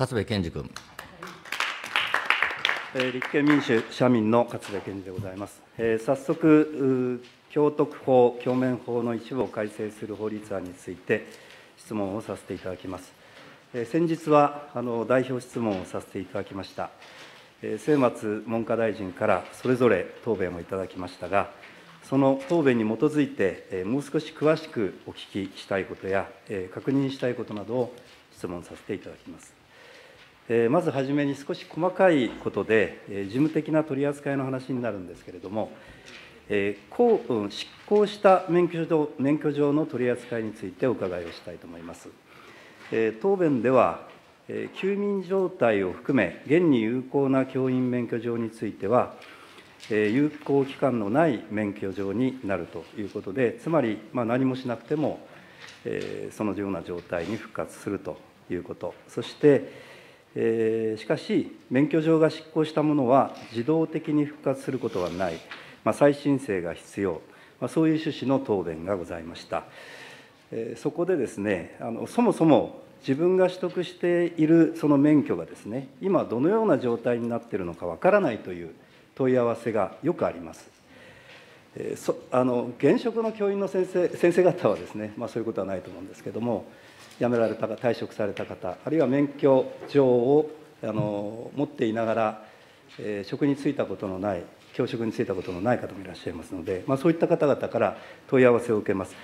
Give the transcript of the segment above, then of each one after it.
勝部健二君。立憲民主・社民の勝部健二でございます。えー、早速、京都法、教面法の一部を改正する法律案について、質問をさせていただきます。えー、先日はあの代表質問をさせていただきました。えー、末松文科大臣からそれぞれ答弁をいただきましたが、その答弁に基づいて、えー、もう少し詳しくお聞きしたいことや、えー、確認したいことなどを質問させていただきます。まずはじめに少し細かいことで、事務的な取り扱いの話になるんですけれども、執行した免許上免許上の取り扱いについてお伺いをしたいと思います。答弁では、休眠状態を含め、現に有効な教員免許状については、有効期間のない免許状になるということで、つまり、まあ、何もしなくても、そのような状態に復活するということ、そして、えー、しかし、免許状が失効したものは自動的に復活することはない、まあ、再申請が必要、まあ、そういう趣旨の答弁がございました。えー、そこでですねあの、そもそも自分が取得しているその免許がですね、今、どのような状態になっているのかわからないという問い合わせがよくあります。えー、そあの現職の教員の先生先生方はですね、まあ、そういうことはないと思うんですけども、辞められた退職された方、あるいは免許状をあの持っていながら、えー、職に就いたことのない、教職に就いたことのない方もいらっしゃいますので、まあ、そういった方々から問い合わせを受けます。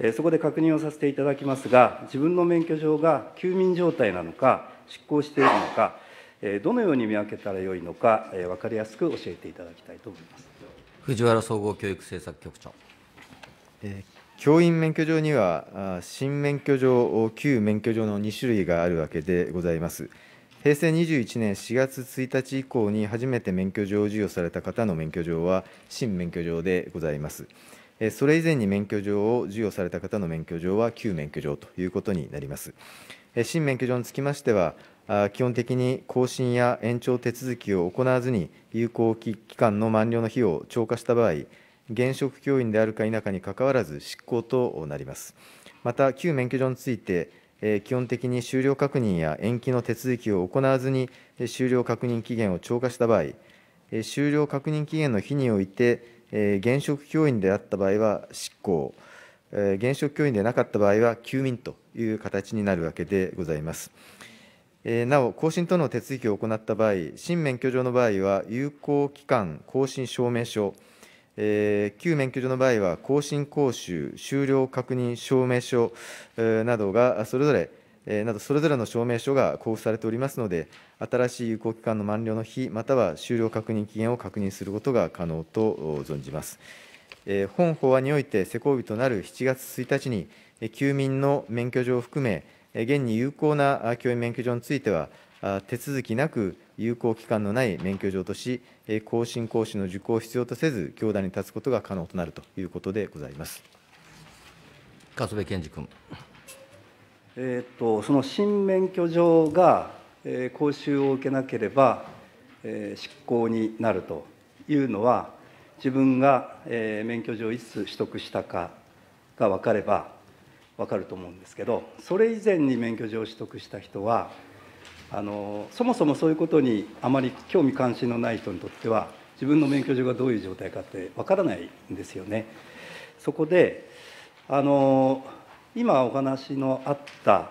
えー、そこで確認をさせていただきますが、自分の免許状が休眠状態なのか、執行しているのか、えー、どのように見分けたらよいのか、えー、分かりやすく教えていただきたいと思います藤原総合教育政策局長。えー教員免許状には新免許証、旧免許状の2種類があるわけでございます。平成21年4月1日以降に初めて免許状を授与された方の免許状は新免許状でございます。それ以前に免許状を授与された方の免許状は旧免許状ということになります。新免許状につきましては、基本的に更新や延長手続きを行わずに、有効期間の満了の日を超過した場合、現職教員であるか否かにかかわらず執行となります。また、旧免許状について、基本的に終了確認や延期の手続きを行わずに、終了確認期限を超過した場合、終了確認期限の日において、現職教員であった場合は執行、現職教員でなかった場合は休眠という形になるわけでございます。なお、更新との手続きを行った場合、新免許状の場合は、有効期間更新証明書、えー、旧免許証の場合は、更新講習、終了確認証明書、えー、などがそれぞれ、えー、などそれぞれの証明書が交付されておりますので、新しい有効期間の満了の日、または終了確認期限を確認することが可能と存じます。えー、本法案において施行日となる7月1日に、休民の免許証を含め、現に有効な教員免許証については、手続きなく有効期間のない免許状とし、更新講習の受講を必要とせず、教団に立つことが可能となるということでございます勝部健二君。えーと、とその新免許状が、えー、講習を受けなければ、えー、執行になるというのは、自分が、えー、免許状をいつ取得したかが分かれば分かると思うんですけど、それ以前に免許状を取得した人は、あのそもそもそういうことにあまり興味関心のない人にとっては自分の免許状がどういう状態かってわからないんですよね。そこであの今お話のあった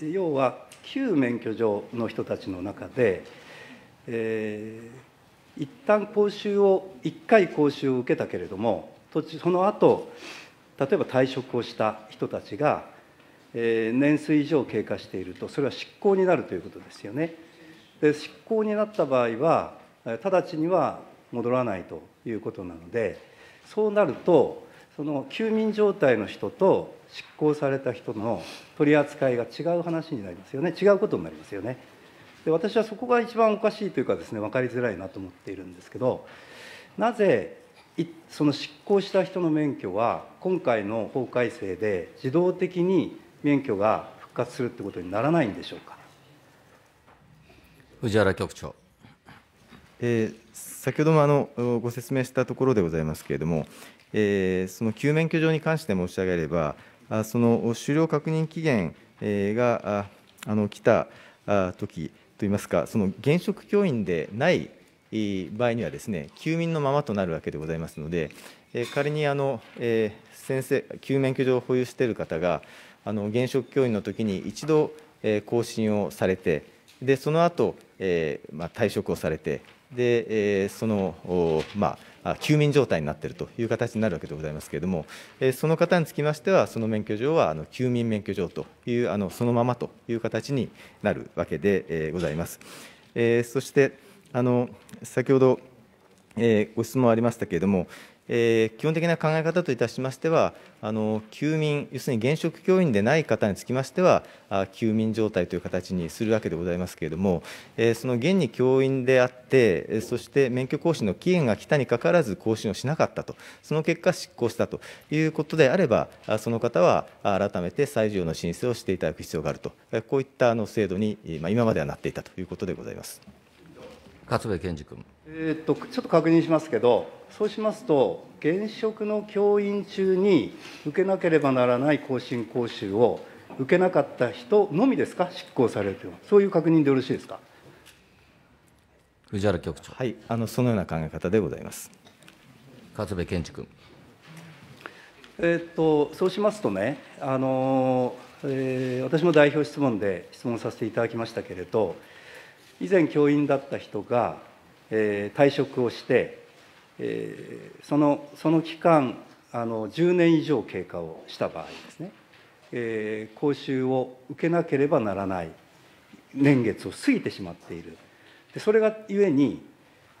要は旧免許状の人たちの中で、えー、一旦講習を1回講習を受けたけれどもその後例えば退職をした人たちが年数以上経過していると、それは執行になるということですよね。で執行になった場合は、直ちには戻らないということなので、そうなると、その休眠状態の人と執行された人の取り扱いが違う話になりますよね、違うことになりますよね。で私はそこが一番おかしいというかですね分かりづらいなと思っているんですけどなぜその執行した人の免許は今回の法改正で自動的に免許が復活するということにならないんでしょうか藤原局長。えー、先ほどもあのご説明したところでございますけれども、えー、その救免許状に関して申し上げれば、あその終了確認期限、えー、があの来た時といいますか、その現職教員でない場合にはですね、休眠のままとなるわけでございますので、え仮にあの、え先生、救免許状を保有している方が、あの現職教員の時に一度、え更新をされて、でその後、えまあ、退職をされて、でえその、まあ、休眠状態になっているという形になるわけでございますけれども、えその方につきましては、その免許状はあの休眠免許状というあの、そのままという形になるわけで、えございます。えそしてあの先ほど、えご質問ありましたけれども、えー、基本的な考え方といたしましては、あの休眠、要するに現職教員でない方につきましては、あ休眠状態という形にするわけでございますけれども、えー、その現に教員であって、そして免許更新の期限が来たにかかわらず更新をしなかったと、その結果、執行したということであれば、その方は改めて再授与の申請をしていただく必要があると、こういったあの制度に、まあ、今まではなっていたということでございます。勝部健二君。えー、っとちょっと確認しますけどそうしますと現職の教員中に受けなければならない更新講習を受けなかった人のみですか執行されるというそういう確認でよろしいですか藤原局長はいあのそのような考え方でございます勝部健一君えー、っとそうしますとねあの、えー、私も代表質問で質問させていただきましたけれど以前教員だった人がえー、退職をして、えー、そのその期間あの10年以上経過をした場合ですね、えー、講習を受けなければならない年月を過ぎてしまっているでそれがゆえに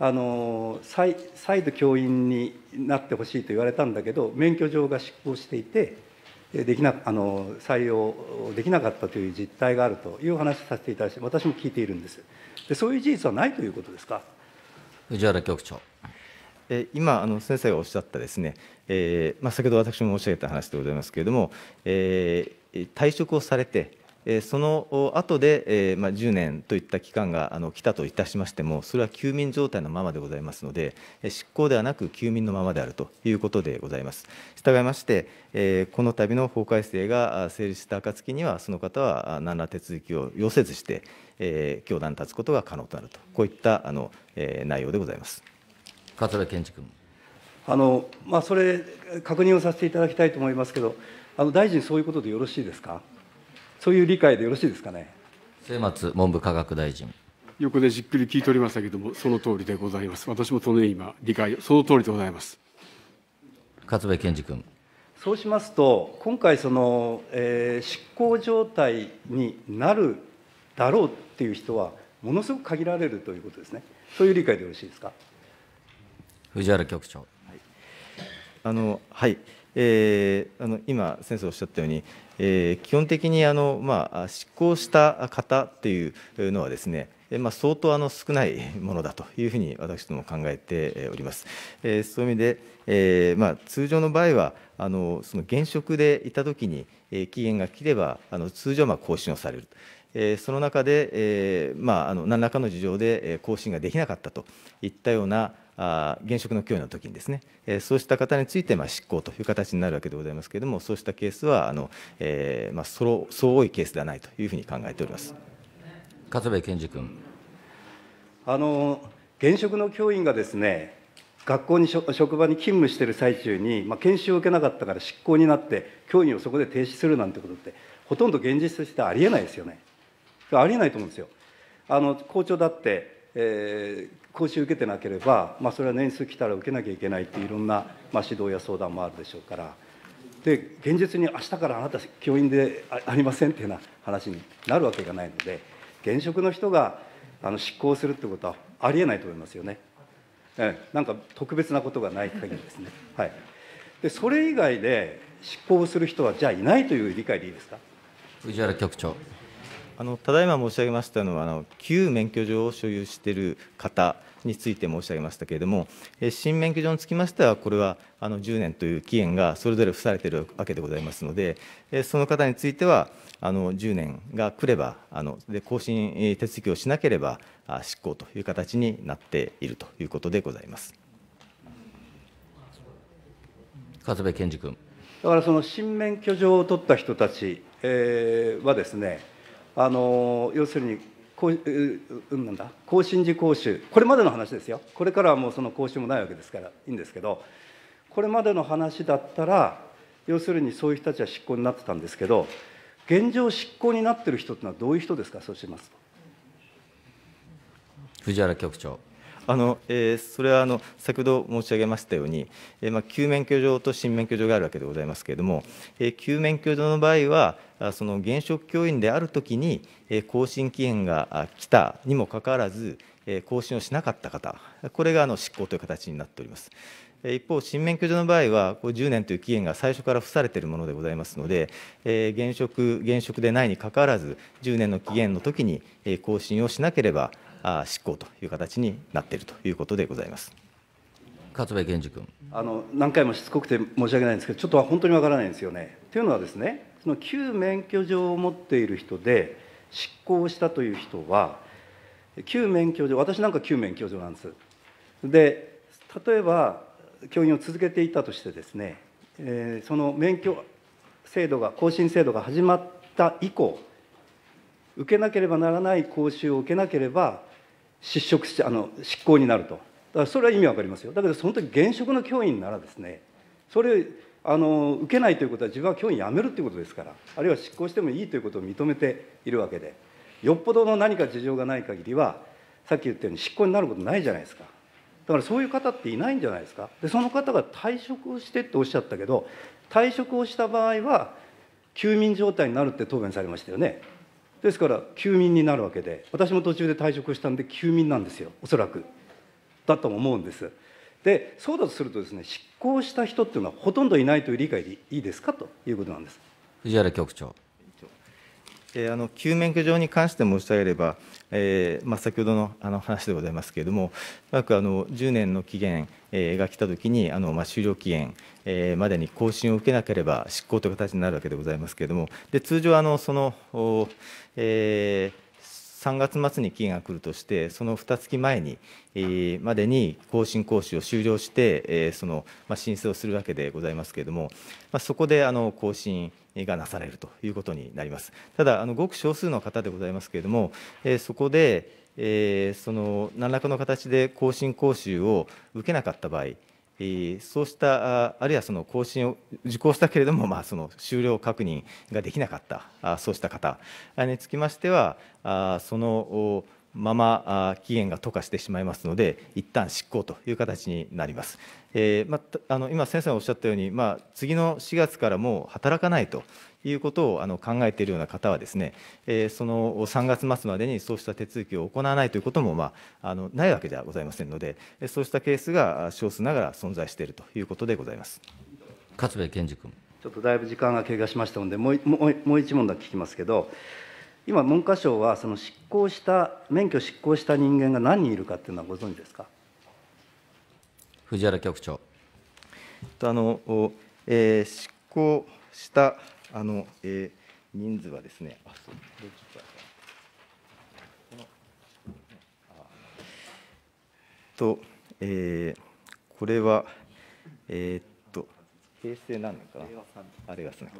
あの再再度教員になってほしいと言われたんだけど免許状が失効していてできなあの採用できなかったという実態があるという話をさせていただいて私も聞いているんですでそういう事実はないということですか藤原局長。今あの先生がおっしゃったですね、えーまあ、先ほど私も申し上げた話でございますけれども、えー、退職をされて、えその後で、えまあ、10年といった期間があの来たといたしましても、それは休眠状態のままでございますので、執行ではなく休眠のままであるということでございます。従いまして、えこの度の法改正が成立した暁には、その方は何ら手続きを要せずして、え教団に立つことが可能となると、こういったあの、え内容でございます。桂健治君あのまあ、それ、確認をさせていただきたいと思いますけど、あの大臣、そういうことでよろしいですか。そういう理解でよろしいですかね。末松文部科学大臣。横でじっくり聞いておりましたけれども、その通りでございます。私もその今、理解、その通りでございます。勝部健二君。そうしますと、今回その、えー、執行状態になるだろうっていう人は、ものすごく限られるということですね。そういう理解でよろしいですか。藤原局長。はい、あのはいえー、あの今、先生おっしゃったように、えー、基本的にあの、まあ、執行した方っていうのはですね、まあ、相当あの少ないものだというふうに私ども考えております。えー、そういう意味で、えーまあ、通常の場合はあのその現職でいたときに、えー、期限が切ればあの通常まあ更新をされる。えその中で、えーまあ、あの何らかの事情で更新ができなかったといったような現職の教員の時にですね、そうした方についてま執行という形になるわけでございますけれども、そうしたケースはあの、えー、まあ、そう多いケースではないというふうに考えております勝部健二君。あの現職の教員がですね学校に職場に勤務している最中に、まあ、研修を受けなかったから執行になって教員をそこで停止するなんてことってほとんど現実としてありえないですよねありえないと思うんですよあの校長だって、えー、講習受けてなければ、まあ、それは年数来たら受けなきゃいけないっていろんな、まあ、指導や相談もあるでしょうから。で現実に明日からあなた教員でありませんっていうような話になるわけがないので現職の人があの執行するってことはありえないと思いますよね。えなんか特別なことがない限りですね。はい、でそれ以外で執行する人はじゃあいないという理解でいいですか藤原局長あのただいま申し上げましたのはあの、旧免許状を所有している方について申し上げましたけれども、新免許状につきましては、これはあの10年という期限がそれぞれ付されているわけでございますので、その方については、あの10年が来ればあので、更新手続きをしなければ執行という形になっているということでございます。勝部健二君だからその新免許状を取った人たち、えはですね、あの要するにこう、うん、なんだ更新時講習これまでの話ですよこれからはもうその講習もないわけですからいいんですけどこれまでの話だったら要するにそういう人たちは執行になってたんですけど現状執行になってる人ってのはどういう人ですかそうしますと藤原局長あの、えー、それはあの先ほど申し上げましたように、えー、まあ、旧免許状と新免許状があるわけでございますけれども、えー、旧免許状の場合は、その現職教員であるときに、えー、更新期限が来たにもかかわらず、えー、更新をしなかった方、これがあの執行という形になっております。一方、新免許状の場合は、10年という期限が最初から付されているものでございますので、現職現職でないにかかわらず、10年の期限の時に更新をしなければ、執行という形になっているということでございます。勝部賢治君あの何回もしつこくて申し訳ないんですけど、ちょっと本当にわからないんですよね。というのはですね、その旧免許状を持っている人で執行したという人は、旧免許状、私なんか旧免許状なんです。で、例えば教員を続けていたとしてですね、えー、その免許制度が更新制度が始まった以降、受けなければならない講習を受けなければ失職してあの執行になるとだからそれは意味わかりますよだけどその時現職の教員ならですねそれあの受けないということは自分は教員辞めるということですからあるいは執行してもいいということを認めているわけでよっぽどの何か事情がない限りはさっき言ったように執行になることないじゃないですかだからそういう方っていないんじゃないですかでその方が退職をしてっておっしゃったけど退職をした場合は休眠状態になるって答弁されましたよねですから休眠になるわけで私も途中で退職したんで休眠なんですよおそらくだと思うんですでそうだとするとですね執行した人っていうのはほとんどいないという理解でいいですかということなんです藤原局長えー、あの救命救助に関して申し上げれば、えーまあ、先ほどのあの話でございますけれども、約あの10年の期限、えー、が来たときにあの、まあ、終了期限、えー、までに更新を受けなければ執行という形になるわけでございますけれども、で通常あのその、えー3月末に期限が来るとして、その2月前に、えー、までに更新講習を終了して、えー、そのまあ、申請をするわけでございますけれども、まあ、そこであの更新がなされるということになります。ただ、あのごく少数の方でございますけれども、えー、そこで、えその何らかの形で更新講習を受けなかった場合、そうしたあるいはその更新を受講したけれども、まあ、その終了確認ができなかったそうした方につきましてはそのまま期限が溶かしてしまいますので、一旦執行という形になります。えーまあ、あの今、先生がおっしゃったように、まあ、次の4月からもう働かないということをあの考えているような方はですね、えー、その3月末までにそうした手続きを行わないということも、まあ、あのないわけではございませんので、そうしたケースが少数ながら存在しているということでございます勝部健二君。ちょっとだいぶ時間が経過しましたので、もうもうもう一問だけ聞きますけど、今文科省はその執行した免許執行した人間が何人いるかっていうのはご存知ですか藤原局長あの、えー、執行したあの、えー、人数はですねあそうと、えー、これは、えー、っと、平成何年かな、あれがですね、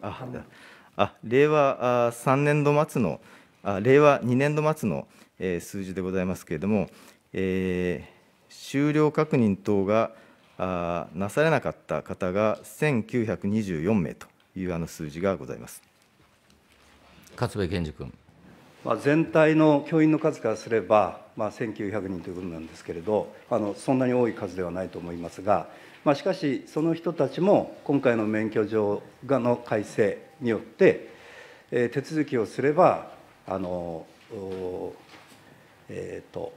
あ令和3年度末のあ令和2年度末の、えー、数字でございますけれども、えー、終了確認等があなされなかった方が1924名というあの数字がございます勝部健二君。まあ、全体の教員の数からすれば、まあ、1900人ということなんですけれどあのそんなに多い数ではないと思いますが、まあ、しかしその人たちも今回の免許状がの改正によって、えー、手続きをすればあのえーと、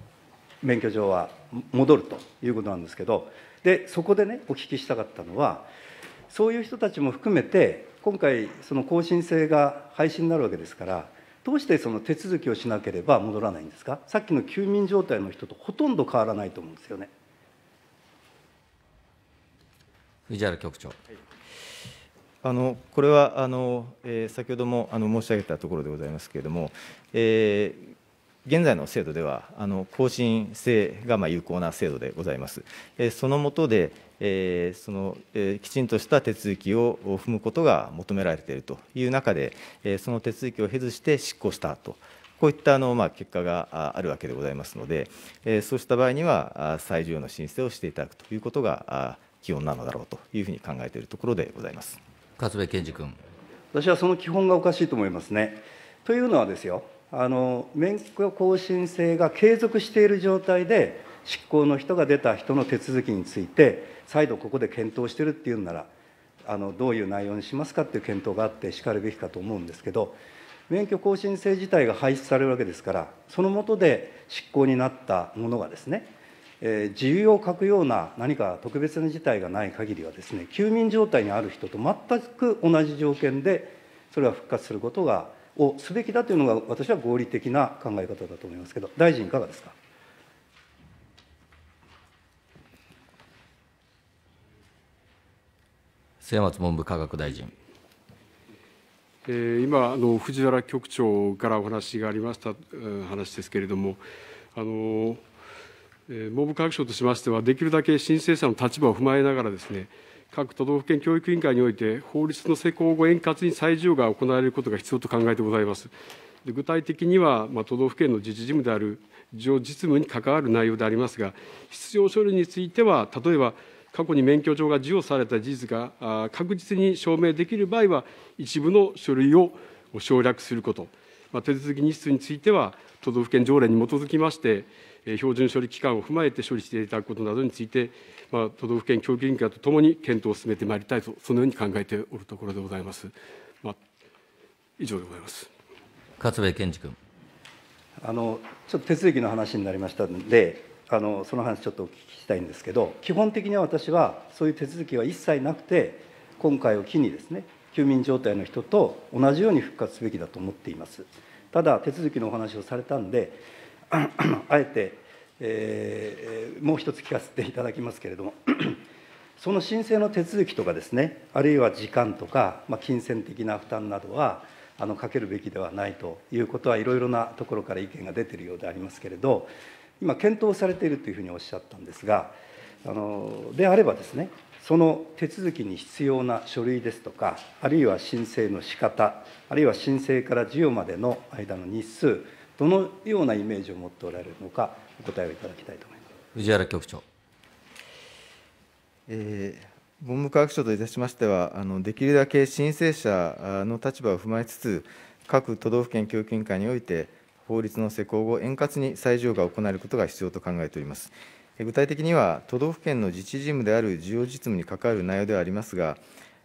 免許状は戻るということなんですけどでそこでねお聞きしたかったのはそういう人たちも含めて今回その更新制が廃止になるわけですからどうしてその手続きをしなければ戻らないんですかさっきの休眠状態の人とほとんど変わらないと思うんですよね。藤原局長、はいあのこれはあの、えー、先ほどもあの申し上げたところでございますけれども、えー、現在の制度では、あの更新制がまあ有効な制度でございます。えその下で、えそのえきちんとした手続きを踏むことが求められているという中で、えその手続きを経ずして執行したと。こういったあの、まあ、結果があるわけでございますので、えそうした場合には、最重要の申請をしていただくということが基本なのだろうというふうに考えているところでございます。勝部健二君。私はその基本がおかしいと思いますね。というのはですよ、あの免許更新制が継続している状態で、執行の人が出た人の手続きについて、再度ここで検討してるっていうなら、あのどういう内容にしますかっていう検討があってしかるべきかと思うんですけど、免許更新制自体が廃止されるわけですから、その下で執行になったものがですね、えー、自由を欠くような何か特別な事態がない限りはですね休眠状態にある人と全く同じ条件でそれは復活することがをすべきだというのが私は合理的な考え方だと思いますけど大臣いかがですか。末松文部科学大臣。えー、今あの藤原局長からお話がありました話ですけれどもあの文部科学省としましては、できるだけ申請者の立場を踏まえながらですね、各都道府県教育委員会において、法律の施行後、円滑に再授与が行われることが必要と考えてございます。で具体的には、まあ、都道府県の自治事務である、事情実務に関わる内容でありますが、必要書類については、例えば、過去に免許状が授与された事実が確実に証明できる場合は、一部の書類を省略すること、まあ、手続き日数については、都道府県条例に基づきまして、標準処理期間を踏まえて処理していただくことなどについて、まあ、都道府県教育委員会とともに検討を進めてまいりたいと、そのように考えておるところでございます。まあ、以上でございます勝部健二君あの。ちょっと手続きの話になりましたので、あのその話ちょっとお聞きしたいんですけど、基本的には私は、そういう手続きは一切なくて、今回を機にですね、休眠状態の人と同じように復活すべきだと思っています。ただ、手続きのお話をされたんで、あえて、えー、もう一つ聞かせていただきますけれども、その申請の手続きとかですね、あるいは時間とか、まあ、金銭的な負担などは、あのかけるべきではないということはいろいろなところから意見が出ているようでありますけれど、今、検討されているというふうにおっしゃったんですが、あのであればですね、その手続きに必要な書類ですとか、あるいは申請の仕方、あるいは申請から授与までの間の日数、どのようなイメージを持っておられるのかお答えをいただきたいと思います藤原局長、えー、文部科学省といたしましてはあのできるだけ申請者の立場を踏まえつつ各都道府県教育委員会において法律の施行後円滑に再上が行われることが必要と考えております具体的には都道府県の自治事務である需要実務に関わる内容ではありますが、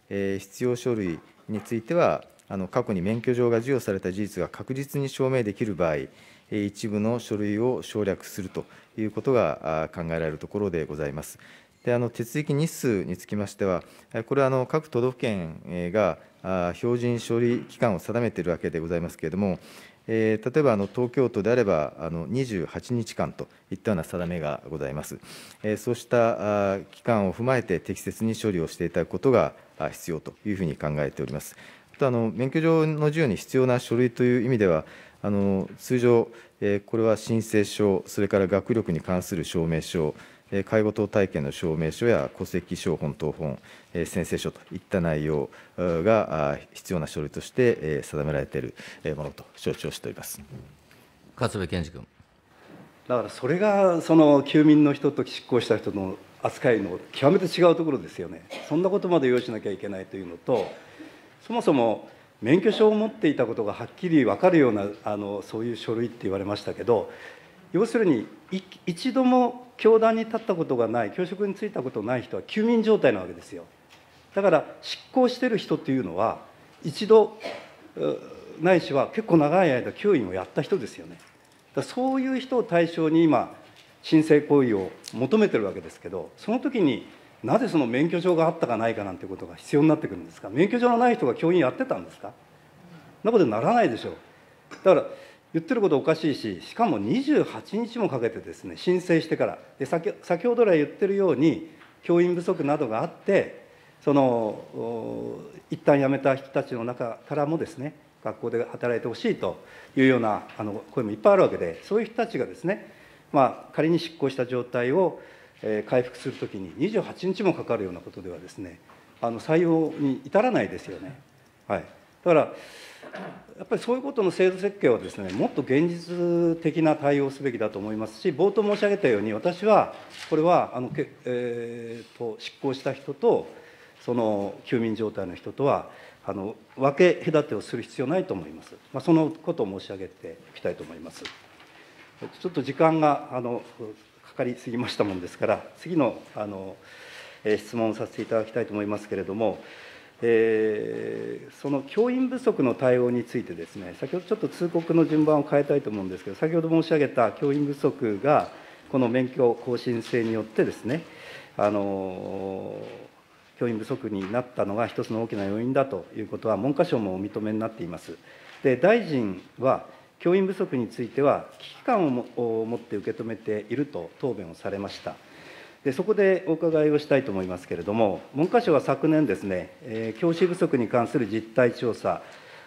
えー、必要書類についてはあの過去に免許状が授与された事実が確実に証明できる場合、一部の書類を省略するということが考えられるところでございます。であの手続き日数につきましては、これはあの各都道府県が標準処理期間を定めているわけでございますけれども、えー、例えばあの東京都であればあの28日間といったような定めがございます。えー、そうした期間を踏まえて適切に処理をしていただくことが必要というふうに考えております。あの免許上の授与に必要な書類という意味では、あの通常、えこれは申請書、それから学力に関する証明書、え介護等体験の証明書や戸籍標本等本、え宣誓書といった内容が必要な書類として、え定められているものと承知をしております勝部健二君。だからそれがその休眠の人と執行した人の扱いの極めて違うところですよね、そんなことまで用意しなきゃいけないというのと、そもそも免許証を持っていたことがはっきり分かるようなあのそういう書類って言われましたけど要するに一度も教団に立ったことがない教職に就いたことない人は休眠状態なわけですよだから執行してる人っていうのは一度ないしは結構長い間教員をやった人ですよねだそういう人を対象に今申請行為を求めてるわけですけどその時になぜその免許証があったかないかなんてことが必要になってくるんですか免許証のない人が教員やってたんですかそんなことにならないでしょうだから言ってることおかしいししかも28日もかけてですね申請してからで先先ほど来言ってるように教員不足などがあってその一旦辞めた人たちの中からもですね学校で働いてほしいというようなあの声もいっぱいあるわけでそういう人たちがですね、まあ、仮に執行した状態をえ回復するときに28日もかかるようなことではですねあの採用に至らないですよね。はい、だからやっぱりそういうことの制度設計はですねもっと現実的な対応すべきだと思いますし冒頭申し上げたように私はこれはあの、えーと、執行した人とその休眠状態の人とはあの分け隔てをする必要ないと思います、まあ、そのことを申し上げておきたいと思います。ちょっと時間があのかりすぎましたもんですから、次のあの、え質問をさせていただきたいと思いますけれども、えー、その教員不足の対応についてですね、先ほどちょっと通告の順番を変えたいと思うんですけど、先ほど申し上げた教員不足が、この免許更新制によってですね、あの教員不足になったのが一つの大きな要因だということは、文科省もお認めになっています。で大臣は教員不足については、危機感を持って受け止めていると答弁をされました。でそこでお伺いをしたいと思いますけれども、文科省は昨年ですね、えー、教師不足に関する実態調査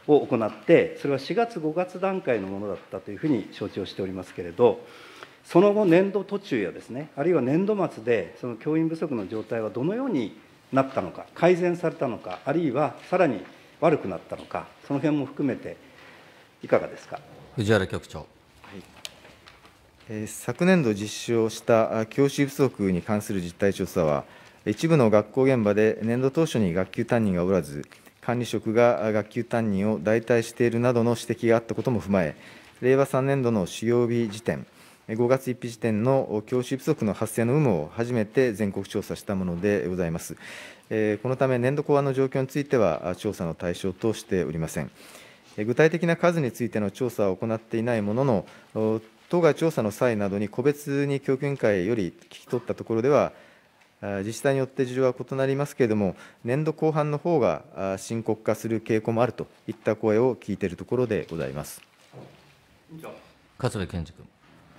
を行って、それは4月、5月段階のものだったというふうに承知をしておりますけれど、その後、年度途中やですね、あるいは年度末で、その教員不足の状態はどのようになったのか、改善されたのか、あるいはさらに悪くなったのか、その辺も含めて、いかがですか。藤原局長。昨年度実施をした教師不足に関する実態調査は、一部の学校現場で年度当初に学級担任がおらず、管理職が学級担任を代替しているなどの指摘があったことも踏まえ、令和3年度の使用日時点、5月1日時点の教師不足の発生の有無を初めて全国調査したものでございます。このため、年度公安の状況については、調査の対象としておりません。具体的な数についての調査を行っていないものの、当該調査の際などに個別に教育委員会より聞き取ったところでは、自治体によって事情は異なりますけれども、年度後半の方が深刻化する傾向もあるといった声を聞いているところでございます勝部健二君。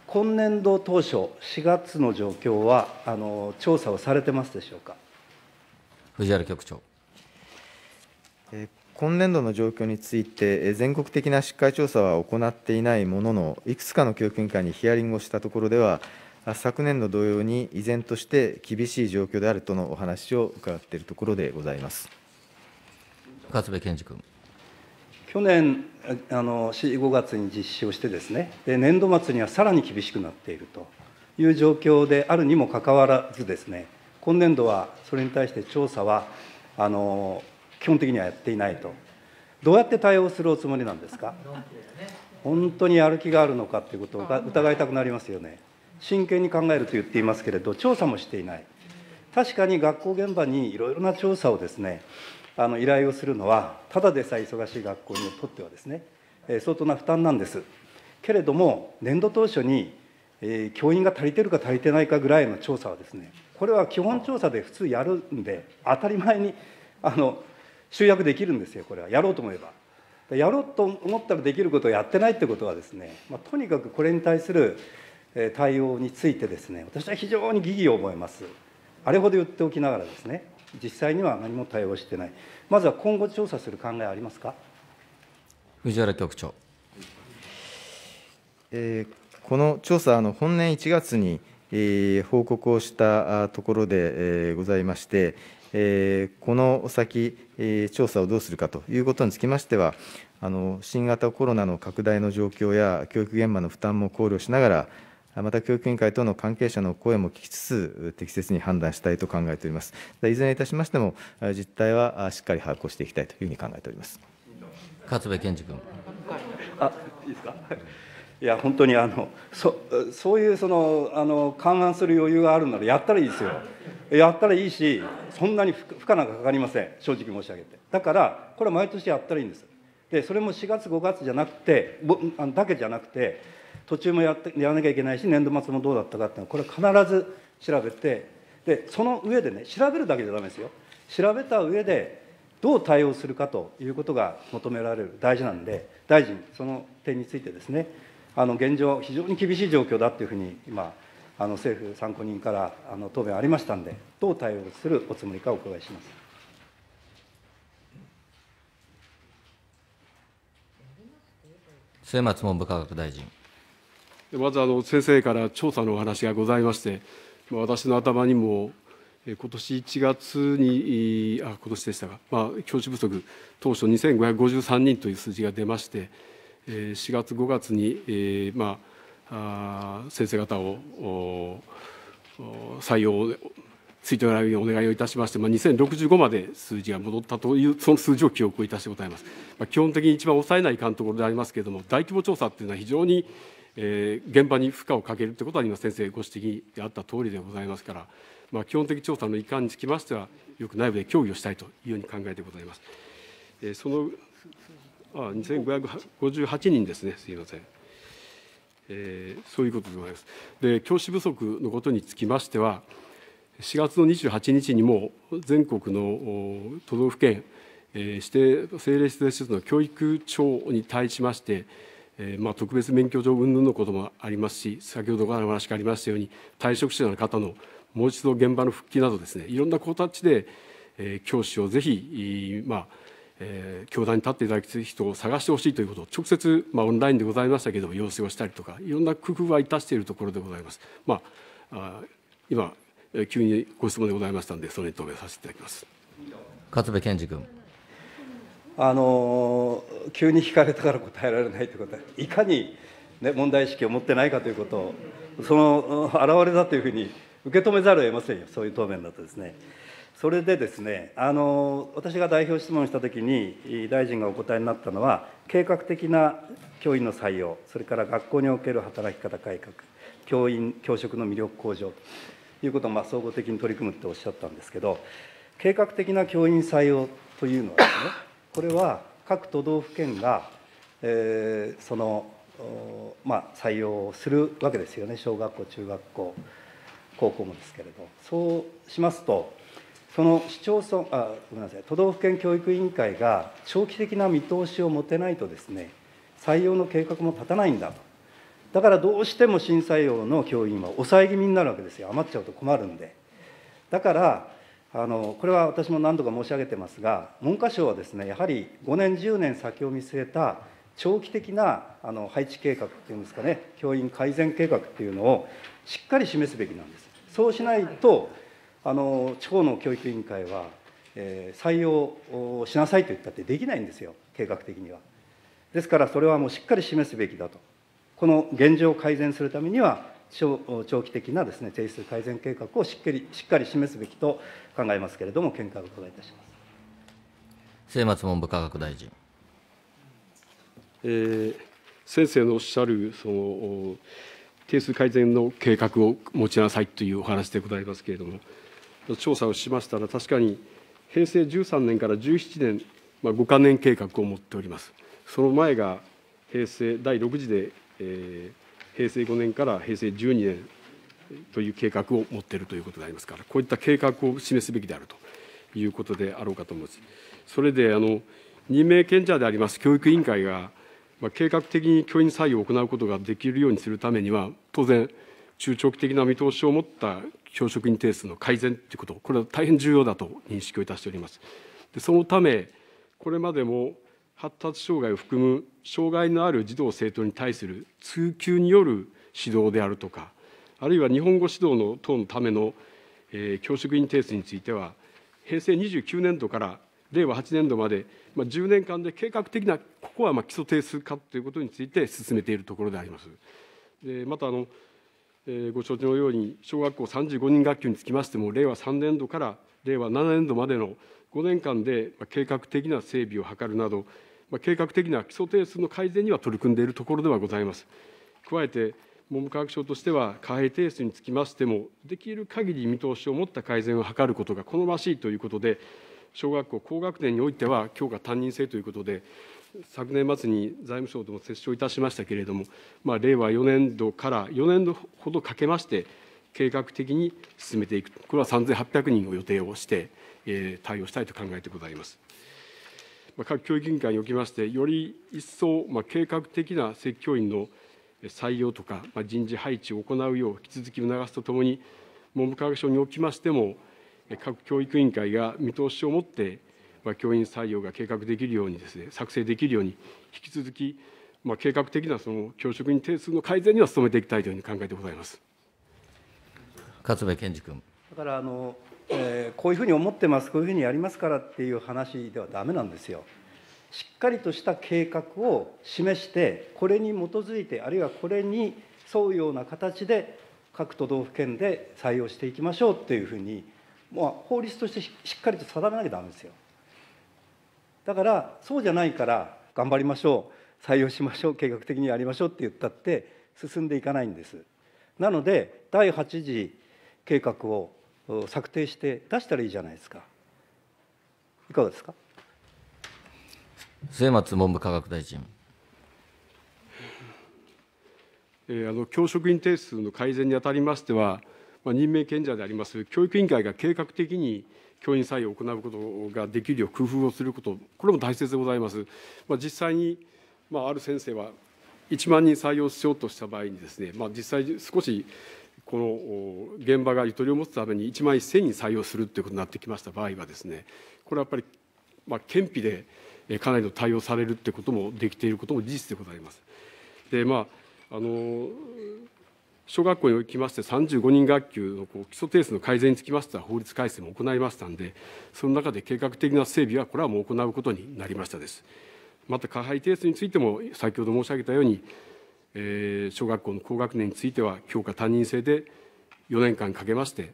今年度当初、4月の状況はあの調査をされてますでしょうか藤原局長。今年度の状況について、全国的な失敗調査は行っていないものの、いくつかの教育委員会にヒアリングをしたところでは、昨年度同様に依然として厳しい状況であるとのお話を伺っているところでございます勝部健二君。去年あの、4、5月に実施をしてですねで、年度末にはさらに厳しくなっているという状況であるにもかかわらずですね、今年度はそれに対して調査は、あの基本的にはやっていないと、どうやって対応するおつもりなんですか、本当にやる気があるのかということを疑いたくなりますよね、真剣に考えると言っていますけれど、調査もしていない、確かに学校現場にいろいろな調査をですね、あの依頼をするのは、ただでさえ忙しい学校にとってはですね、相当な負担なんです。けれども、年度当初に教員が足りてるか足りてないかぐらいの調査はですね、これは基本調査で普通やるんで、当たり前にあの集約できるんですよこれはやろうと思えば。やろうと思ったらできることをやってないってことはですね、まあ、とにかくこれに対する対応についてですね私は非常に疑義を覚えますあれほど言っておきながらですね実際には何も対応してないまずは今後調査する考えありますか藤原局長、えー、この調査の本年1月に、えー、報告をしたところで、えー、ございまして、この先、調査をどうするかということにつきましては、新型コロナの拡大の状況や教育現場の負担も考慮しながら、また教育委員会等の関係者の声も聞きつつ、適切に判断したいと考えております。いずれにいたしましても、実態はしっかり把握をしていきたいというふうに考えております。勝部健二君。あ、いいですか。いや本当にあのそそういうそのあの勘案する余裕があるならやったらいいですよやったらいいしそんなに負荷なんかかかりません正直申し上げてだからこれは毎年やったらいいんですでそれも4月5月じゃなくてあだけじゃなくて途中もやってやらなきゃいけないし年度末もどうだったかっていうのはこれは必ず調べてでその上でね調べるだけじゃだめですよ調べた上でどう対応するかということが求められる大事なんで大臣その点についてですねあの現状、非常に厳しい状況だというふうに今、あの政府参考人からあの答弁ありましたんで、どう対応するおつもりかお伺いします。末松文部科学大臣。まずあの先生から調査のお話がございまして、私の頭にも今年1月に、あ今年でしたが、まあ、教師不足、当初2553人という数字が出まして、4月5月に、まあ、先生方を採用推定並びにお願いをいたしまして、まあ、2065まで数字が戻ったというその数字を記憶いたしてございます、まあ、基本的に一番抑えないかんところでありますけれども大規模調査っていうのは非常に、えー、現場に負荷をかけるということは今先生ご指摘であった通りでございますから、まあ、基本的調査のかんにつきましてはよく内部で協議をしたいというように考えてございます、えー、そのあ百五十八人ですね、すみません。えー、そういうことでございます。で、教師不足のことにつきましては、4月の28日にも全国の都道府県、え指定政令指定施設の教育庁に対しまして、えーまあ、特別免許状云々のこともありますし、先ほどからお話がありましたように、退職者の方のもう一度現場の復帰などですね、いろんな形で、えー、教師をぜひ、まあ、えー、教団に立っていただく人を探してほしいということを直接、まあ、オンラインでございましたけれども要請をしたりとかいろんな工夫は致しているところでございます。まあ、今急にご質問でございましたのでそれに答弁させていただきます。勝部健二君あの急に聞かれたから答えられないということはいかに、ね、問題意識を持ってないかということをその表れだというふうに受け止めざるを得ませんよそういう答弁だとですね。それでですねあの私が代表質問した時に大臣がお答えになったのは計画的な教員の採用それから学校における働き方改革教員教職の魅力向上ということをまあ総合的に取り組むとおっしゃったんですけど計画的な教員採用というのはですねこれは各都道府県が、えー、そのまあ、採用をするわけですよね小学校中学校高校もですけれどそうしますとその市町村あごめんなさい都道府県教育委員会が長期的な見通しを持てないとですね採用の計画も立たないんだとだからどうしても新採用の教員は抑え気味になるわけですよ余っちゃうと困るんでだからあのこれは私も何度か申し上げてますが文科省はですねやはり5年10年先を見据えた長期的なあの配置計画っていうんですかね教員改善計画っていうのをしっかり示すべきなんですそうしないとあの地方の教育委員会は、えー、採用しなさいと言ったってできないんですよ、計画的には。ですから、それはもうしっかり示すべきだと、この現状を改善するためには、長期的なですね定数改善計画をしっかりしっかり示すべきと考えますけれども、見解を伺いいたします末松文部科学大臣。えー、先生のおっしゃるその定数改善の計画を持ちなさいというお話でございますけれども、の調査をしましたら、確かに平成13年から17年、まあ、5か年計画を持っております。その前が平成第6次で、えー、平成5年から平成12年という計画を持っているということでありますから、こういった計画を示すべきであるということであろうかと思います。それであの任命権者であります教育委員会が、まあ、計画的に教員採用を行うことができるようにするためには、当然、中長期的な見通しを持った教職員定数の改善ということこれは大変重要だと認識をいたしておりますでそのためこれまでも発達障害を含む障害のある児童生徒に対する通級による指導であるとかあるいは日本語指導の等のための、えー、教職員定数については平成29年度から令和8年度まで、まあ、10年間で計画的なここはまあ基礎定数化ということについて進めているところであります。でまたあのご承知のように、小学校35人学級につきましても、令和3年度から令和7年度までの5年間で計画的な整備を図るなど、計画的な基礎定数の改善には取り組んでいるところではございます。加えて、文部科学省としては、貨幣定数につきましても、できる限り見通しを持った改善を図ることが好ましいということで、小学校高学年においては、教科担任制ということで、昨年末に財務省とも折衝いたしましたけれども、まあ、令和4年度から4年度ほどかけまして、計画的に進めていく、これは3800人を予定をして、えー、対応したいと考えてございます。まあ、各教育委員会におきまして、より一層、まあ、計画的な説教員の採用とか、まあ、人事配置を行うよう引き続き促すとともに、文部科学省におきましても、各教育委員会が見通しを持って、まあ、教員採用が計画できるようにですね作成できるように引き続き、まあ、計画的なその教職員定数の改善には努めていきたいというふうに考えてございます勝部健二君。だからあの、えー、こういうふうに思ってますこういうふうにやりますからっていう話ではだめなんですよ。しっかりとした計画を示してこれに基づいてあるいはこれに沿うような形で各都道府県で採用していきましょうというふうに、まあ、法律としてしっかりと定めなきゃだめですよ。だからそうじゃないから頑張りましょう採用しましょう計画的にやりましょうって言ったって進んでいかないんですなので第8次計画を策定して出したらいいじゃないですかいかがですか末松文部科学大臣えあの教職員定数の改善にあたりましては、まあ、任命権者であります教育委員会が計画的に教員採用を行うことができるよう工夫をすること、これも大切でございます。まあ、実際に、まあ、ある先生は1万人採用しようとした場合にですね、まあ、実際少しこの現場がゆとりを持つために1万1,000人採用するということになってきました場合はですねこれはやっぱりまあ憲費でかなりの対応されるということもできていることも事実でございます。でまああの小学校におきまして35人学級のこう基礎定数の改善につきましては法律改正も行いましたのでその中で計画的な整備はこれはもう行うことになりましたですまた下配定数についても先ほど申し上げたように、えー、小学校の高学年については教科担任制で4年間かけまして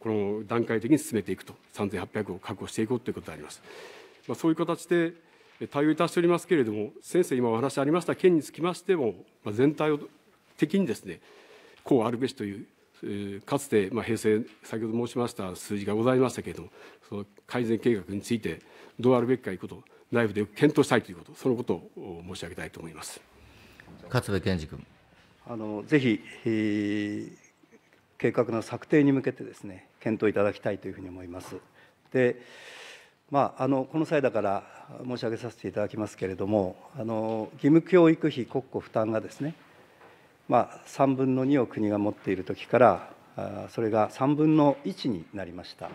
この段階的に進めていくと3800を確保していこうということであります、まあ、そういう形で対応いたしておりますけれども先生今お話ありました件につきましても、まあ、全体的にですねこうあるべしというかつて、ま平成先ほど申しました数字がございましたけれどもその改善計画についてどうあるべきかいうこと内部で検討したいということそのことを申し上げたいと思います勝部健二君あのぜひ、えー、計画の策定に向けてですね検討いただきたいというふうに思います。でまあ、あのこの際だから申し上げさせていただきますけれどもあの義務教育費国庫負担がですねまあ、3分の2を国が持っている時からそれが3分の1になりました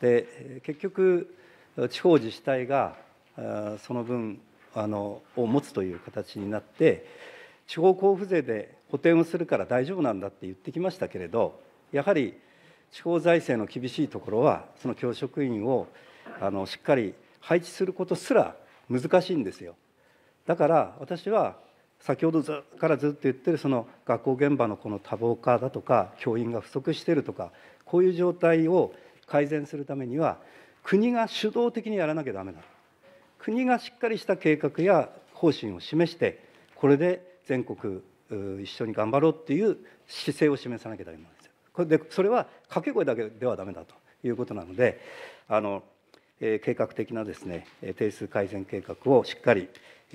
で結局地方自治体がその分あのを持つという形になって地方交付税で補填をするから大丈夫なんだって言ってきましたけれどやはり地方財政の厳しいところはその教職員をあのしっかり配置することすら難しいんですよだから私は先ほどからずっと言ってるその学校現場のこの多忙化だとか教員が不足してるとかこういう状態を改善するためには国が主導的にやらなきゃだめだ国がしっかりした計画や方針を示してこれで全国一緒に頑張ろうっていう姿勢を示さなきゃだめなんですよ。でそれは掛け声だけではだめだということなのであの計画的なですね定数改善計画をしっかり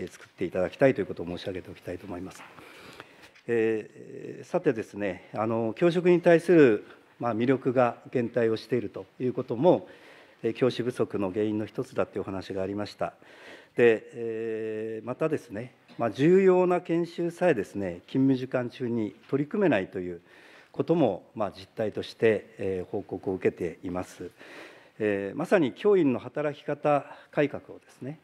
作っていただきたいということを申し上げておきたいと思います。えー、さてですねあの教職に対する、まあ、魅力が減退をしているということも教師不足の原因の一つだというお話がありました。で、えー、またですね、まあ、重要な研修さえですね勤務時間中に取り組めないということも、まあ、実態として、えー、報告を受けています。えー、まさに教員の働き方改革をですね、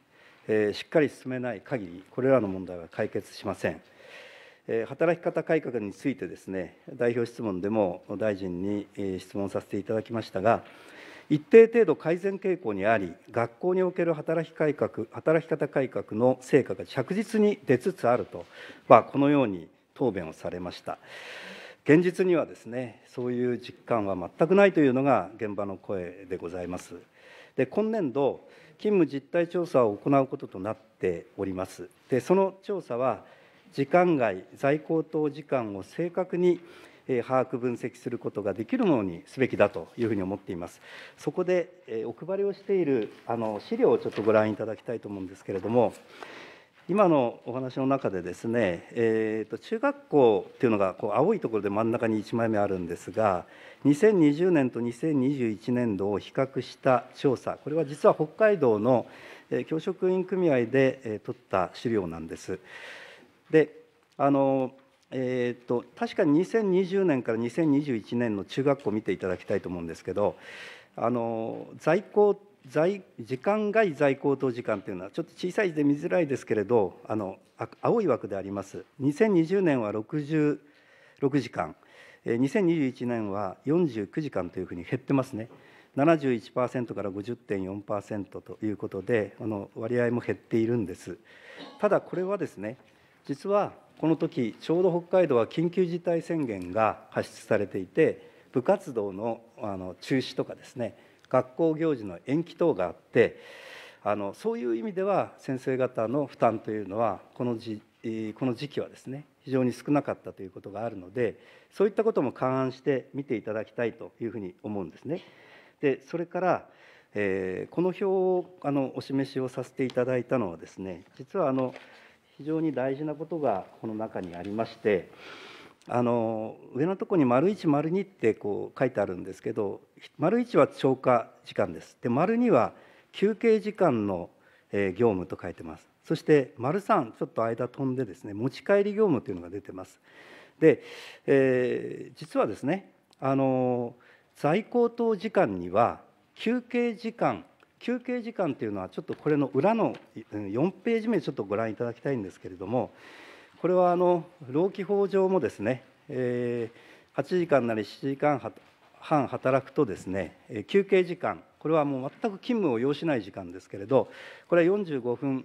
えー、しっかり進めない限りこれらの問題は解決しません、えー、働き方改革についてですね代表質問でも大臣に質問させていただきましたが一定程度改善傾向にあり学校における働き改革働き方改革の成果が着実に出つつあると、まあ、このように答弁をされました。現実にはですねそういう実感は全くないというのが現場の声でございます。で今年度勤務実態調査を行うこととなっております。でその調査は時間外在校等時間を正確に把握分析することができるものにすべきだというふうに思っています。そこでお配りをしているあの資料をちょっとご覧いただきたいと思うんですけれども、今のお話の中でですね、えー、と中学校っていうのがこう青いところで真ん中に1枚目あるんですが2020年と2021年度を比較した調査これは実は北海道の教職員組合で取った資料なんです。であのえーと、確かに2020年から2021年の中学校を見ていただきたいと思うんですけどあの在校在時間外在高等時間というのはちょっと小さい字で見づらいですけれどあの青い枠であります2020年は66時間2021年は49時間というふうに減ってますね71%から50.4%ということであの割合も減っているんですただこれはですね実はこの時ちょうど北海道は緊急事態宣言が発出されていて部活動のあの中止とかですね学校行事の延期等があってあのそういう意味では先生方の負担というのはこのこの時期はですね非常に少なかったということがあるのでそういったことも勘案して見ていただきたいというふうに思うんですね。でそれから、えー、この表をあのお示しをさせていただいたのはですね実はあの非常に大事なことがこの中にありましてあの上のとこに丸一丸二ってこう書いてあるんですけど丸一は超過時間ですで丸二は休憩時間の業務と書いてますそして丸三ちょっと間飛んでですね持ち帰り業務というのが出てますで、えー、実はですねあの在校等時間には休憩時間休憩時間というのはちょっとこれの裏の4ページ目ちょっとご覧いただきたいんですけれどもこれはあの労基法上もですね、えー、8時間なり7時間半働くとですね、休憩時間、これはもう全く勤務を要しない時間ですけれど、これは45分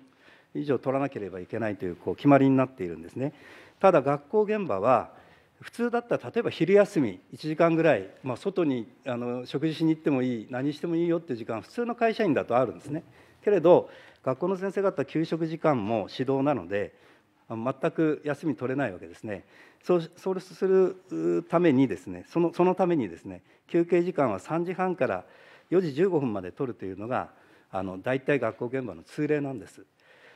以上取らなければいけないというこう決まりになっているんですね。ただ学校現場は普通だったら例えば昼休み1時間ぐらい、まあ、外にあの食事しに行ってもいい何してもいいよっていう時間普通の会社員だとあるんですねけれど学校の先生方給食時間も指導なので全く休み取れないわけですね。そうそうするためにですねそのそのためにですね休憩時間は3時半から4時15分まで取るというのがあの大体学校現場の通例なんです。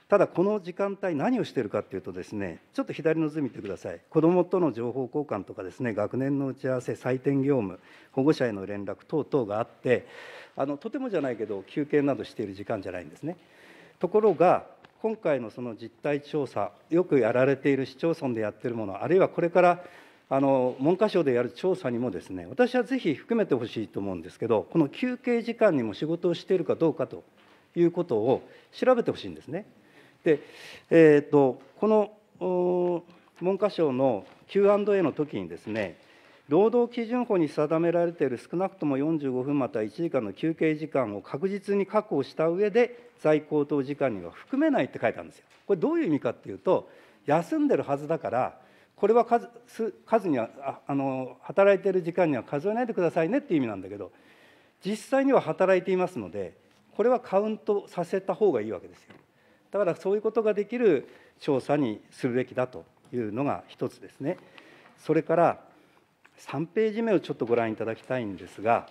ただこの時間帯何をしているかというとですねちょっと左の図見てください子どもとの情報交換とかですね学年の打ち合わせ採点業務保護者への連絡等々があってあのとてもじゃないけど休憩などしている時間じゃないんですねところが今回のその実態調査、よくやられている市町村でやってるもの、あるいはこれからあの文科省でやる調査にもですね、私はぜひ含めてほしいと思うんですけど、この休憩時間にも仕事をしているかどうかということを調べてほしいんですね。で、えーとこの文科省の Q&A の時にですね労働基準法に定められている少なくとも45分または1時間の休憩時間を確実に確保した上で在庫等時間には含めないって書いてあるんですよ。これどういう意味かっていうと休んでるはずだからこれは数数にはあの働いてる時間には数えないでくださいねっていう意味なんだけど実際には働いていますのでこれはカウントさせた方がいいわけですよ。だからそういうことができる調査にするべきだというのが一つですね。それから3ページ目をちょっとご覧いただきたいんですが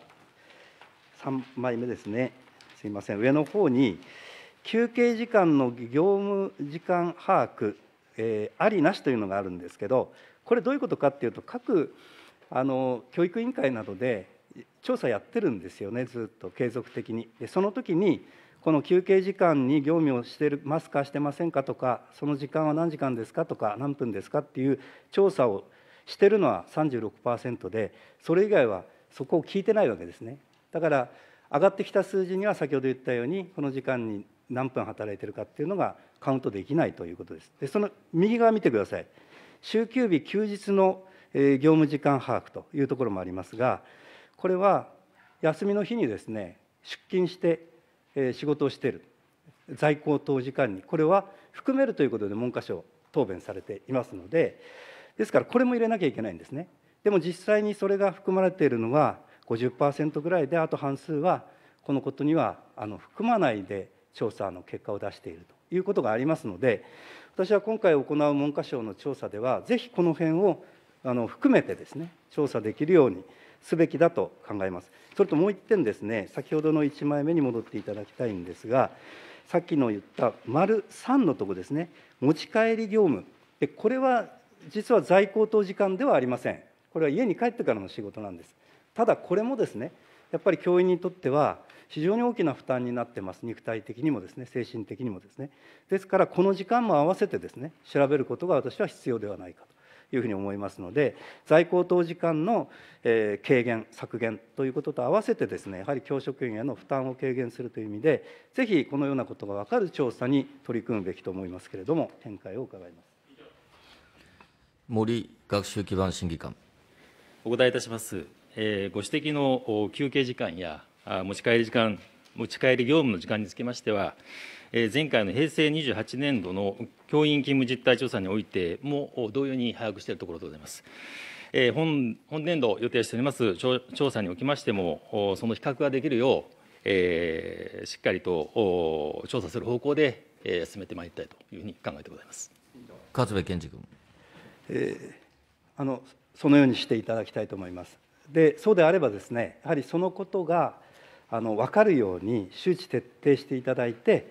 3枚目ですねすいません上の方に休憩時間の業務時間把握、えー、ありなしというのがあるんですけどこれどういうことかっていうと各あの教育委員会などで調査やってるんですよねずっと継続的に。でその時にこの休憩時間に業務をしてますかしてませんかとかその時間は何時間ですかとか何分ですかっていう調査をしてるのは36%で、それ以外はそこを聞いてないわけですね。だから上がってきた数字には先ほど言ったようにこの時間に何分働いてるかっていうのがカウントできないということです。でその右側見てください。週休日休日の業務時間把握というところもありますが、これは休みの日にですね出勤して仕事をしている在校等時間にこれは含めるということで文科省答弁されていますのでですからこれも入れなきゃいけないんですねでも実際にそれが含まれているのは50%ぐらいであと半数はこのことにはあの含まないで調査の結果を出しているということがありますので私は今回行う文科省の調査ではぜひこの辺をあの含めてですね調査できるようにすべきだと考えます。それともう1点ですね先ほどの1枚目に戻っていただきたいんですがさっきの言った丸3のとこですね持ち帰り業務でこれは実は在校等時間ではありませんこれは家に帰ってからの仕事なんですただこれもですねやっぱり教員にとっては非常に大きな負担になってます肉体的にもですね精神的にもですねですからこの時間も合わせてですね調べることが私は必要ではないかというふうに思いますので在校等時間の軽減削減ということと合わせてですねやはり教職員への負担を軽減するという意味でぜひこのようなことが分かる調査に取り組むべきと思いますけれども見解を伺います。森学習基盤審議官。お答えいたします。えー、ご指摘の休憩時間や持ち帰り時間、持ち帰り業務の時間につきましては、えー、前回の平成28年度の教員勤務実態調査においても同様に把握しているところでございます。えー、本本年度予定しております調査におきましても、その比較ができるよう、えー、しっかりと調査する方向で、えー、進めてまいりたいというふうに考えてございます。勝部健二君。えー、あのそのようにしていただきたいと思います。でそうであればですねやはりそのことがあの分かるように周知徹底していただいて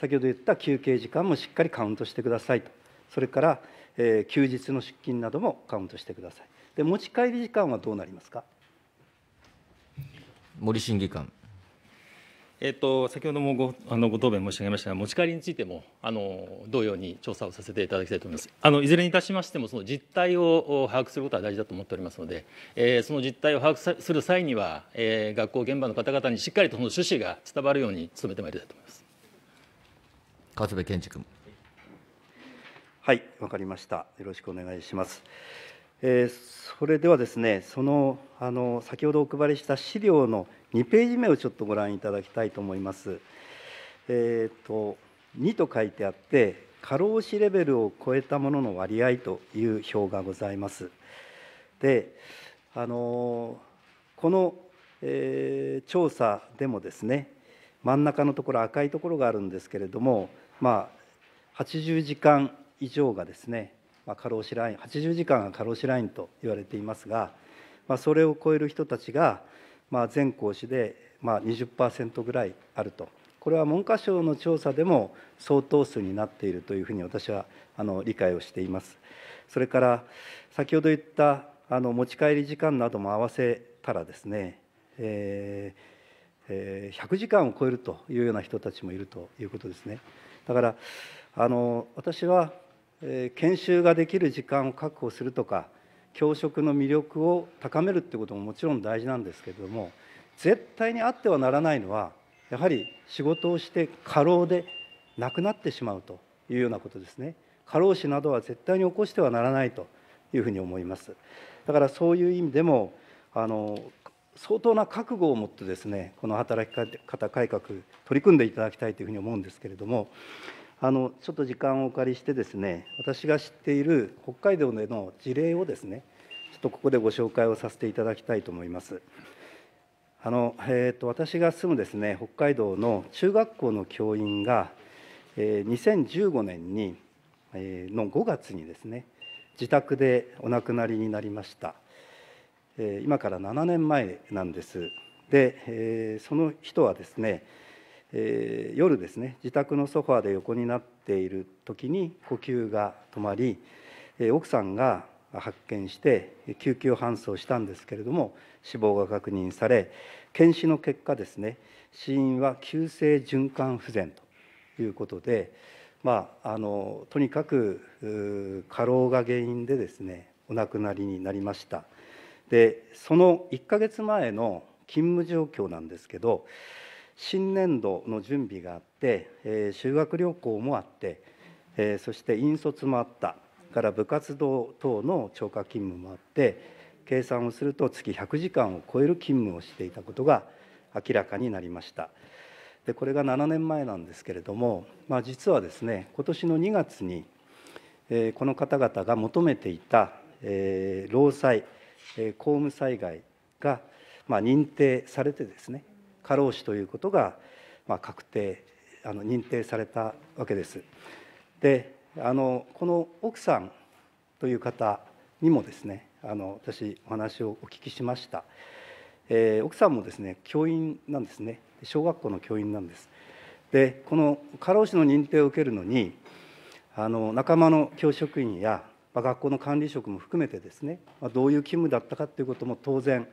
先ほど言った休憩時間もしっかりカウントしてくださいとそれから、えー、休日の出勤などもカウントしてくださいで持ち帰り時間はどうなりますか森審議官えっと、先ほどもごあのご答弁申し上げましたが、持ち帰りについてもあの同様に調査をさせていただきたいと思います。あのいずれにいたしましても、その実態を把握することは大事だと思っておりますので、えー、その実態を把握する際には、えー、学校現場の方々にしっかりとその趣旨が伝わるように努めてまいりたいと思います。勝部健二君。はい、わかりました。よろしくお願いします。えー、それではですね、そのあの先ほどお配りした資料の2ページ目をちょっとご覧いただきたいと思います。えーと、2と書いてあって過労死レベルを超えたものの割合という表がございます。であのこの、えー、調査でもですね真ん中のところ赤いところがあるんですけれども、まあ、80時間以上がですね、まあ、過労死ライン80時間が過労死ラインと言われていますが、まあ、それを超える人たちがまあ、全校種でまあ20%ぐらいあるとこれは文科省の調査でも相当数になっているというふうに私はあの理解をしています。それから先ほど言ったあの持ち帰り時間なども合わせたらですね、えーえー、100時間を超えるというような人たちもいるということですね。だからあの私は、えー、研修ができる時間を確保するとか教職の魅力を高めるってことももちろん大事なんですけれども絶対にあってはならないのはやはり仕事をして過労で亡くなってしまうというようなことですね過労死などは絶対に起こしてはならないというふうに思いますだからそういう意味でもあの相当な覚悟を持ってですねこの働き方改革取り組んでいただきたいというふうに思うんですけれどもあのちょっと時間をお借りしてですね私が知っている北海道での事例をですねちょっとここでご紹介をさせていただきたいと思います。あのえーと、私が住むですね北海道の中学校の教員が、えー、2015年に、えー、の5月にですね自宅でお亡くなりになりました、えー、今から7年前なんですで、えー、その人はですねえー、夜ですね自宅のソファーで横になっている時に呼吸が止まり、えー、奥さんが発見して救急搬送したんですけれども死亡が確認され検視の結果ですね死因は急性循環不全ということで、まあ、あのとにかく過労が原因でですねお亡くなりになりましたでその1か月前の勤務状況なんですけど新年度の準備があって、え修学旅行もあって、えそして引率もあったから部活動等の超過勤務もあって計算をすると月100時間を超える勤務をしていたことが明らかになりました。でこれが7年前なんですけれども、まあ、実はですね今年の2月に、えこの方々が求めていた、え労災、え公務災害が、ま認定されてですね過労死ということが、まあ、確定あの認定されたわけです。であのこの奥さんという方にもですねあの私お話をお聞きしました、えー、奥さんもですね教員なんですね小学校の教員なんですでこの過労死の認定を受けるのにあの仲間の教職員や学校の管理職も含めてですねどういう勤務だったかということも当然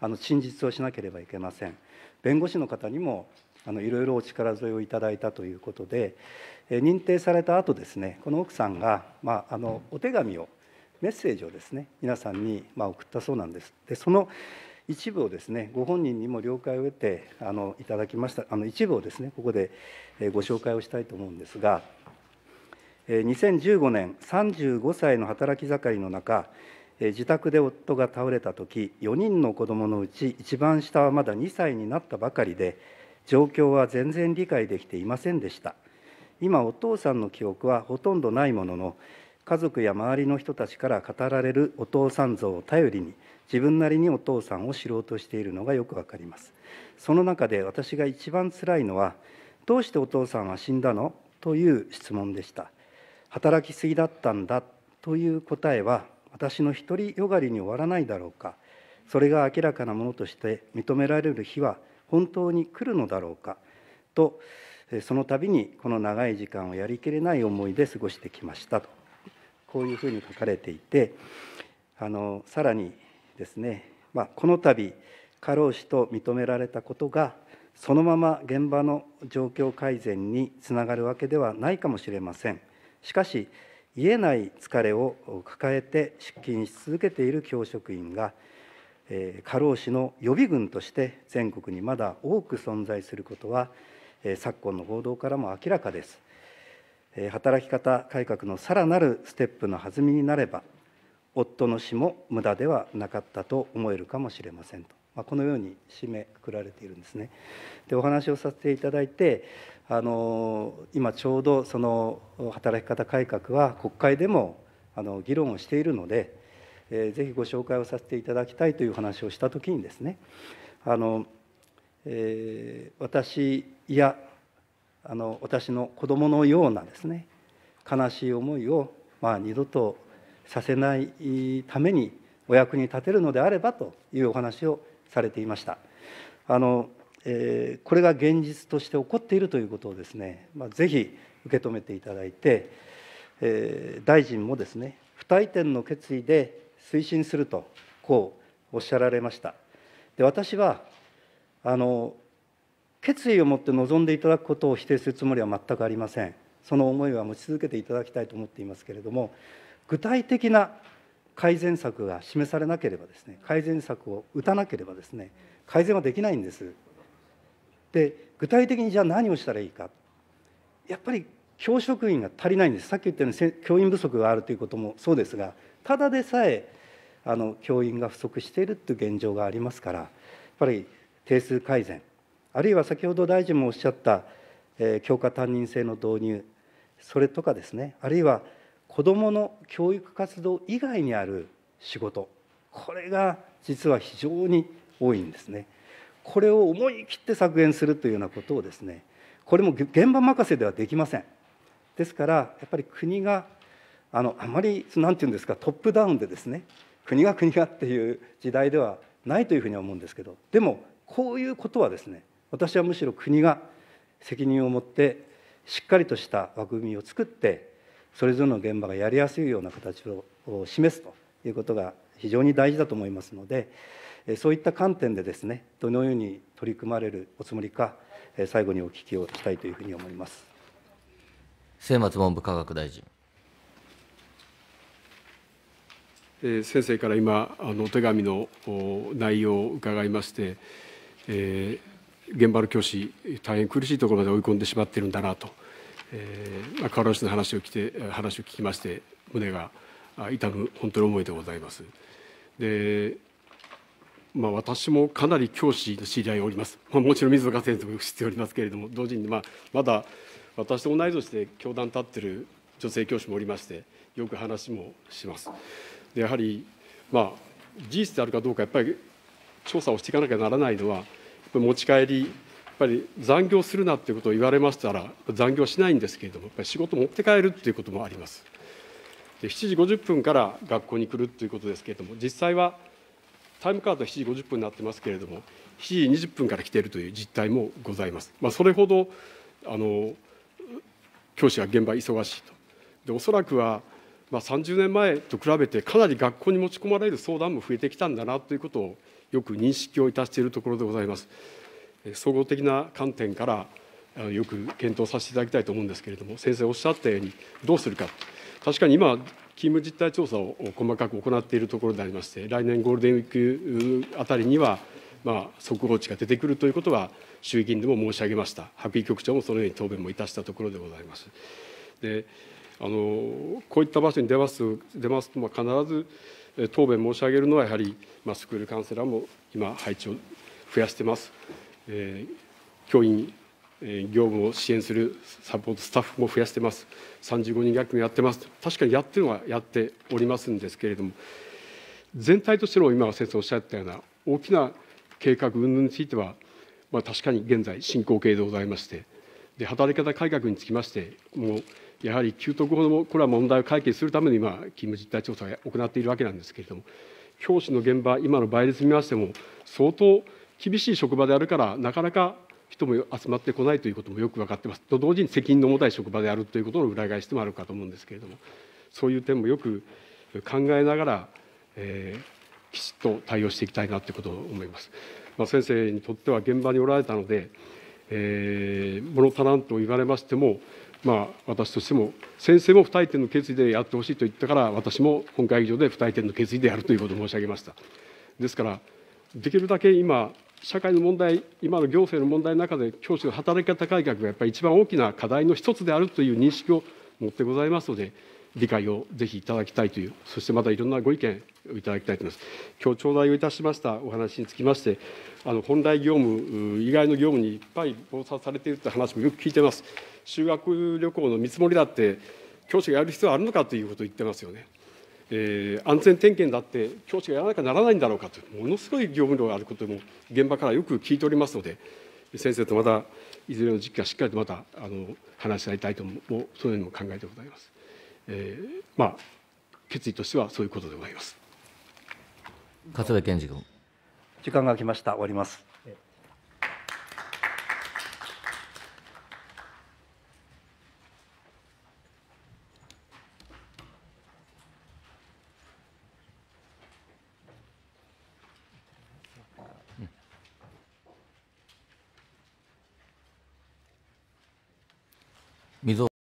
あの陳述をしなければいけません。弁護士の方にもあのいろいろお力添えをいただいたということで、え認定された後ですねこの奥さんが、まあ、あのお手紙をメッセージをですね皆さんに、ま送ったそうなんです。でその一部をですねご本人にも了解を得てあのいただきましたあの一部をですねここでご紹介をしたいと思うんですが2015年35歳の働き盛りの中自宅で夫が倒れた時4人の子供のうち一番下はまだ2歳になったばかりで状況は全然理解できていませんでした今お父さんの記憶はほとんどないものの家族や周りの人たちから語られるお父さん像を頼りに自分なりにお父さんを知ろうとしているのがよくわかりますその中で私が一番つらいのは「どうしてお父さんは死んだの?」という質問でした働きすぎだったんだという答えは私の独りよがりに終わらないだろうかそれが明らかなものとして認められる日は本当に来るのだろうかとその度にこの長い時間をやりきれない思いで過ごしてきましたとこういうふうに書かれていてあのさらにですね、まあ、この度過労死と認められたことがそのまま現場の状況改善につながるわけではないかもしれません。しかし言えない疲れを抱えて出勤し続けている教職員が、過労死の予備軍として全国にまだ多く存在することは、昨今の報道からも明らかです。働き方改革のさらなるステップの弾みになれば、夫の死も無駄ではなかったと思えるかもしれませんと、まあ、このように締めくくられているんですね。でお話をさせていただいて、あの今ちょうどその働き方改革は国会でもあの議論をしているので、えー、ぜひご紹介をさせていただきたいという話をしたときにですねあの、えー、私やあの私の子供のようなですね悲しい思いを、まあ、二度とさせないためにお役に立てるのであればというお話をされていました。あのえー、これが現実として起こっているということをですね、まあ、ぜひ受け止めていただいて、えー、大臣もですね不退転の決意で推進するとこうおっしゃられましたで私はあの決意を持って臨んでいただくことを否定するつもりは全くありませんその思いは持ち続けていただきたいと思っていますけれども具体的な改善策が示されなければですね改善策を打たなければですね改善はできないんですで具体的にじゃあ何をしたらいいかやっぱり教職員が足りないんですさっき言ったように教員不足があるということもそうですがただでさえあの教員が不足しているという現状がありますからやっぱり定数改善あるいは先ほど大臣もおっしゃった、えー、教科担任制の導入それとかですねあるいは子どもの教育活動以外にある仕事これが実は非常に多いんですね。これを思い切って削減するというようなことをですねこれも現場任せではできませんですからやっぱり国があのあまり何て言うんですかトップダウンでですね国が国がっていう時代ではないというふうには思うんですけどでもこういうことはですね私はむしろ国が責任を持ってしっかりとした枠組みを作ってそれぞれの現場がやりやすいような形を示すということが非常に大事だと思いますのでそういった観点でですね、どのように取り組まれるおつもりか、最後にお聞きをしたいというふうに思います。末松文部科学大臣。え先生から今あのお手紙の内容を伺いまして、えー、現場の教師大変苦しいところまで追い込んでしまっているんだなと、えー、河原氏の話を来て話を聞きまして胸が痛む本当に思いでございます。でまあ、私もかなり教師の知り合いがおります、まあ、もちろん水岡先生もよく知っておりますけれども同時に、まあ、まだ私と同い年で教壇立ってる女性教師もおりましてよく話もします。でやはり、まあ、事実であるかどうかやっぱり調査をしていかなきゃならないのは持ち帰りやっぱり残業するなということを言われましたら残業しないんですけれどもやっぱり仕事持って帰るということもあります。で7時50分から学校に来るということですけれども実際はタイムカードは7時50分になってますけれども7時20分から来ているという実態もございます。まあ、それほどあの教師は現場忙しいとでおそらくは、まあ、30年前と比べてかなり学校に持ち込まれる相談も増えてきたんだなということをよく認識をいたしているところでございます。総合的な観点からよく検討させていただきたいと思うんですけれども先生おっしゃったようにどうするか確かに今勤務実態調査を細かく行っているところでありまして、来年ゴールデンウィークあたりには、まあ、速報値が出てくるということは、衆議院でも申し上げました、白井局長もそのように答弁もいたしたところでございます。であのこういった場所に出ます出ますと、まあ、必ず答弁申し上げるのは、やはり、まあ、スクールカウンセラーも今、配置を増やしてます、えー、教員業務を支援するサポートスタッフも増やしてます、35人学級やってます、確かにやってるのはやっておりますんですけれども、全体としての今、先生おっしゃったような大きな計画運動については、まあ、確かに現在、進行形でございまして、で働き方改革につきまして、もうやはり給特法のこれは問題を解決するために今、勤務実態調査を行っているわけなんですけれども、教師の現場、今の倍率見ましても、相当厳しい職場であるから、なかなか人も集まってこないということもよく分かってますと同時に責任の重たい職場であるということの裏返しでもあるかと思うんですけれどもそういう点もよく考えながら、えー、きちっと対応していきたいなということを思います。まあ、先生にとっては現場におられたので、えー、物足らんと言われましても、まあ、私としても先生も不退転の決意でやってほしいと言ったから私も本会議場で不退転の決意でやるということを申し上げました。ですからできるだけ今社会の問題今の行政の問題の中で教師の働き方改革がやっぱり一番大きな課題の一つであるという認識を持ってございますので理解をぜひいただきたいというそしてまたいろんなご意見をいただきたいと思います今日頂戴をいたしましたお話につきましてあの本来業務以外の業務にいっぱい忙殺されているという話もよく聞いてます修学旅行の見積もりだって教師がやる必要あるのかということを言ってますよねえー、安全点検だって教師がやらなきゃならないんだろうかとものすごい業務量があることも現場からよく聞いておりますので先生とまたいずれの時期はしっかりとまたあの話し合いたいと思う、そういうのも考えてございます。えー、まあ決意としてはそういうことでございます。勝部健二君。時間が来ました。終わります。